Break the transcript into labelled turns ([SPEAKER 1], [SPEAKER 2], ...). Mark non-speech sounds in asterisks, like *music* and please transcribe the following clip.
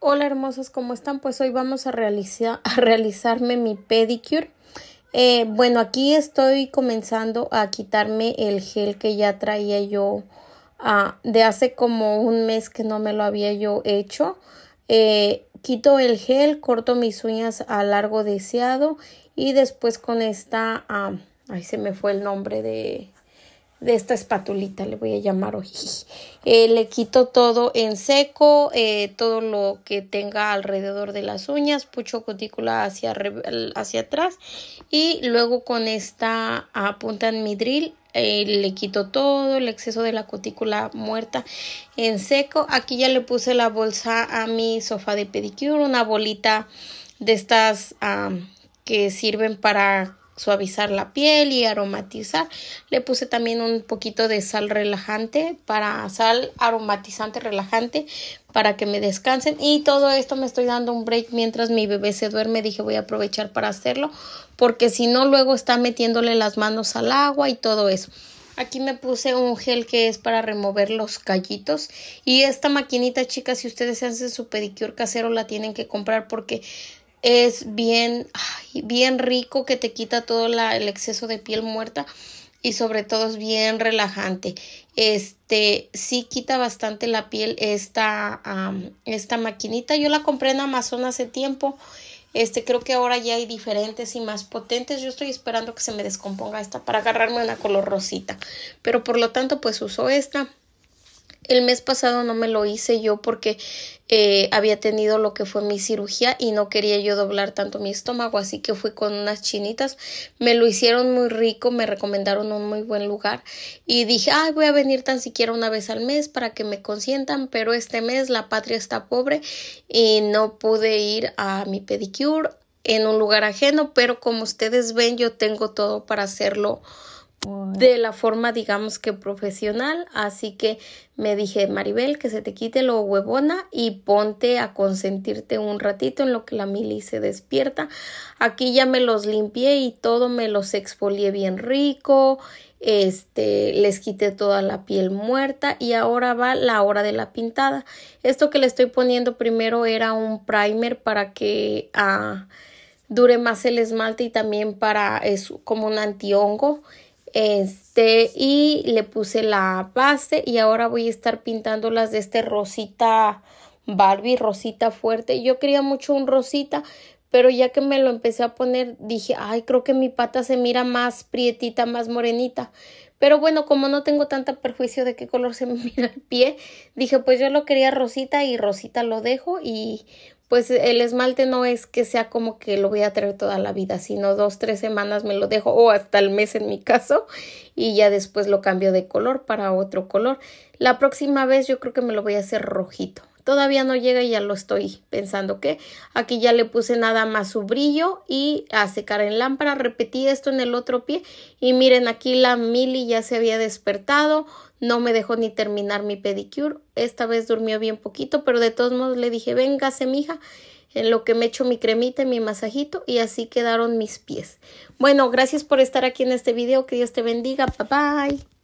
[SPEAKER 1] Hola hermosas, ¿cómo están? Pues hoy vamos a, a realizarme mi pedicure. Eh, bueno, aquí estoy comenzando a quitarme el gel que ya traía yo ah, de hace como un mes que no me lo había yo hecho. Eh, quito el gel, corto mis uñas a largo deseado y después con esta... Ah, ay, se me fue el nombre de de esta espatulita, le voy a llamar ojí eh, le quito todo en seco, eh, todo lo que tenga alrededor de las uñas, pucho cutícula hacia, hacia atrás y luego con esta ah, punta en mi drill eh, le quito todo el exceso de la cutícula muerta en seco. Aquí ya le puse la bolsa a mi sofá de pedicure, una bolita de estas ah, que sirven para suavizar la piel y aromatizar. Le puse también un poquito de sal relajante para sal aromatizante relajante para que me descansen y todo esto me estoy dando un break mientras mi bebé se duerme. Dije voy a aprovechar para hacerlo porque si no luego está metiéndole las manos al agua y todo eso. Aquí me puse un gel que es para remover los callitos. Y esta maquinita, chicas, si ustedes hacen su pedicure casero, la tienen que comprar porque es bien, bien rico que te quita todo el exceso de piel muerta y sobre todo es bien relajante. Este sí quita bastante la piel esta, esta maquinita. Yo la compré en Amazon hace tiempo. Este creo que ahora ya hay diferentes y más potentes. Yo estoy esperando que se me descomponga esta para agarrarme una color rosita. Pero por lo tanto, pues uso esta. El mes pasado no me lo hice yo porque eh, había tenido lo que fue mi cirugía y no quería yo doblar tanto mi estómago, así que fui con unas chinitas, me lo hicieron muy rico, me recomendaron un muy buen lugar y dije, ay, voy a venir tan siquiera una vez al mes para que me consientan, pero este mes la patria está pobre y no pude ir a mi pedicure en un lugar ajeno, pero como ustedes ven, yo tengo todo para hacerlo de la forma digamos que profesional así que me dije Maribel que se te quite lo huevona y ponte a consentirte un ratito en lo que la mili se despierta aquí ya me los limpié y todo me los exfolié bien rico este les quité toda la piel muerta y ahora va la hora de la pintada esto que le estoy poniendo primero era un primer para que ah, dure más el esmalte y también para es como un antihongo hongo este, y le puse la base y ahora voy a estar pintándolas de este rosita Barbie, rosita fuerte. Yo quería mucho un rosita, pero ya que me lo empecé a poner dije, ay, creo que mi pata se mira más prietita, más morenita. Pero bueno, como no tengo tanto perjuicio de qué color se me *laughs* mira el pie, dije, pues yo lo quería rosita y rosita lo dejo y pues el esmalte no es que sea como que lo voy a traer toda la vida, sino dos, tres semanas me lo dejo o hasta el mes en mi caso y ya después lo cambio de color para otro color. La próxima vez yo creo que me lo voy a hacer rojito. Todavía no llega y ya lo estoy pensando que aquí ya le puse nada más su brillo y a secar en lámpara. Repetí esto en el otro pie y miren aquí la Mili ya se había despertado no me dejó ni terminar mi pedicure. Esta vez durmió bien poquito, pero de todos modos le dije, venga, mija, en lo que me echo mi cremita y mi masajito, y así quedaron mis pies. Bueno, gracias por estar aquí en este video. Que Dios te bendiga. Bye bye.